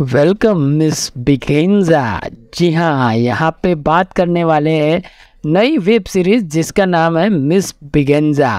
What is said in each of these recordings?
welcome miss बिकेंजा जी हाँ, हाँ यहाँ पे बात करने वाले हैं नई वेब सीरीज़ जिसका नाम है मिस बिगेंजा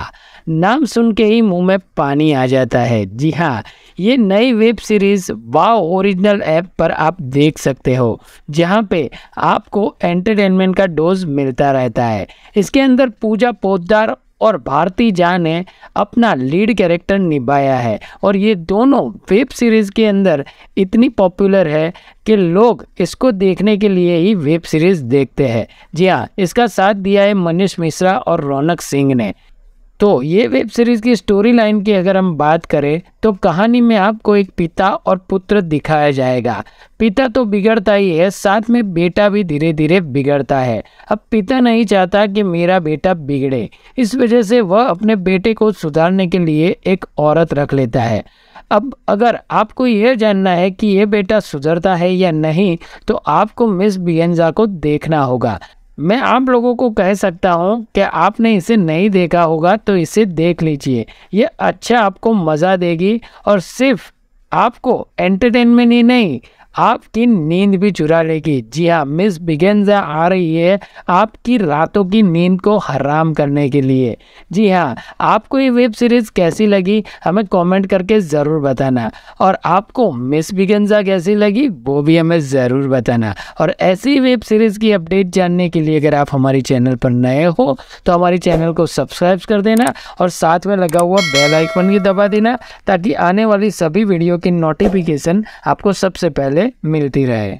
नाम सुन के ही मुंह में पानी आ जाता है जी हाँ ये नई web series wow original app पर आप देख सकते हो जहाँ पे आपको एंटरटेनमेंट का डोज मिलता रहता है इसके अंदर पूजा पोदार और भारती झा ने अपना लीड कैरेक्टर निभाया है और ये दोनों वेब सीरीज़ के अंदर इतनी पॉपुलर है कि लोग इसको देखने के लिए ही वेब सीरीज़ देखते हैं जी हाँ इसका साथ दिया है मनीष मिश्रा और रौनक सिंह ने तो ये वेब सीरीज़ की स्टोरी लाइन की अगर हम बात करें तो कहानी में आपको एक पिता और पुत्र दिखाया जाएगा पिता तो बिगड़ता ही है साथ में बेटा भी धीरे धीरे बिगड़ता है अब पिता नहीं चाहता कि मेरा बेटा बिगड़े इस वजह से वह अपने बेटे को सुधारने के लिए एक औरत रख लेता है अब अगर आपको यह जानना है कि यह बेटा सुधरता है या नहीं तो आपको मिस बियंजा को देखना होगा मैं आप लोगों को कह सकता हूँ कि आपने इसे नहीं देखा होगा तो इसे देख लीजिए ये अच्छा आपको मज़ा देगी और सिर्फ आपको एंटरटेनमेंट ही नहीं आपकी नींद भी चुरा लेगी जी हाँ मिस बिगेंजा आ रही है आपकी रातों की नींद को हराम करने के लिए जी हाँ आपको ये वेब सीरीज़ कैसी लगी हमें कमेंट करके ज़रूर बताना और आपको मिस बिगेंजा कैसी लगी वो भी हमें ज़रूर बताना और ऐसी वेब सीरीज़ की अपडेट जानने के लिए अगर आप हमारे चैनल पर नए हो तो हमारे चैनल को सब्सक्राइब कर देना और साथ में लगा हुआ बेल आइकन भी दबा देना ताकि आने वाली सभी वीडियो की नोटिफिकेशन आपको सबसे पहले मिलती रहे